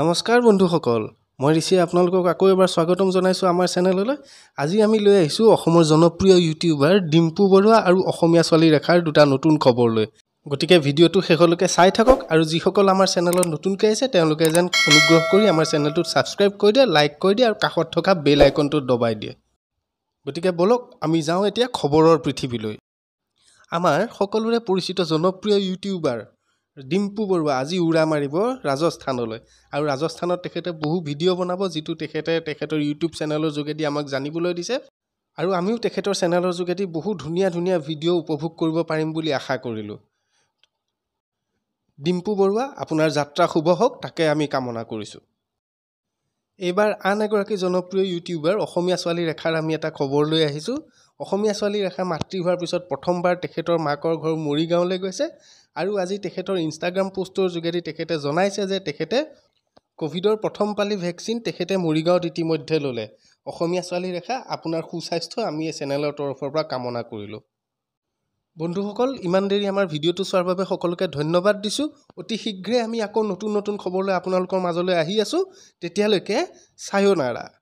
নমস্কাৰ বন্ধুসকল মই ঋষি আপোনালোকক আকৌ এবাৰ স্বাগতম জনাইছোঁ আমাৰ চেনেললৈ আজি আমি লৈ আহিছোঁ অসমৰ জনপ্ৰিয় ইউটিউবাৰ ডিম্পু বৰুৱা আৰু অসমীয়া ছোৱালী ৰেখাৰ দুটা নতুন খবৰ লৈ গতিকে ভিডিঅ'টো শেষলৈকে চাই থাকক আৰু যিসকল আমাৰ চেনেলত নতুনকৈ আহিছে তেওঁলোকে যেন অনুগ্ৰহ কৰি আমাৰ চেনেলটোত ছাবস্ক্ৰাইব কৰি দিয়ে লাইক কৰি দিয়ে আৰু কাষত থকা বেল আইকনটো দবাই দিয়ে গতিকে বলক আমি যাওঁ এতিয়া খবৰৰ পৃথিৱীলৈ আমাৰ সকলোৰে পৰিচিত জনপ্ৰিয় ইউটিউবাৰ ডিম্পু বৰুৱা আজি উৰা মাৰিব ৰাজস্থানলৈ আৰু ৰাজস্থানত তেখেতে বহু ভিডিঅ' বনাব যিটো তেখেতে তেখেতৰ ইউটিউব চেনেলৰ যোগেদি আমাক জানিবলৈ দিছে আৰু আমিও তেখেতৰ চেনেলৰ যোগেদি বহু ধুনীয়া ধুনীয়া ভিডিঅ' উপভোগ কৰিব পাৰিম বুলি আশা কৰিলোঁ ডিম্পু বৰুৱা আপোনাৰ যাত্ৰা শুভ হওক তাকে আমি কামনা কৰিছোঁ এইবাৰ আন এগৰাকী জনপ্ৰিয় ইউটিউবাৰ অসমীয়া ছোৱালী ৰেখাৰ আমি এটা খবৰ লৈ আহিছোঁ অসমীয়া ছোৱালী ৰেখা মাতৃ হোৱাৰ পিছত প্ৰথমবাৰ তেখেতৰ মাকৰ ঘৰ মৰিগাঁৱলৈ গৈছে আৰু আজি তেখেতৰ ইনষ্টাগ্ৰাম পোষ্টৰ যোগেদি তেখেতে জনাইছে যে তেখেতে ক'ভিডৰ প্ৰথম পালি ভেকচিন তেখেতে মৰিগাঁৱত ইতিমধ্যে ল'লে অসমীয়া ছোৱালী ৰেখা আপোনাৰ সুস্বাস্থ্য আমি এই চেনেলৰ তৰফৰ পৰা কামনা কৰিলোঁ বন্ধুসকল ইমান দেৰি আমাৰ ভিডিঅ'টো চোৱাৰ বাবে সকলোকে ধন্যবাদ দিছোঁ অতি শীঘ্ৰে আমি আকৌ নতুন নতুন খবৰলৈ আপোনালোকৰ মাজলৈ আহি আছোঁ তেতিয়ালৈকে চায়োনাৰা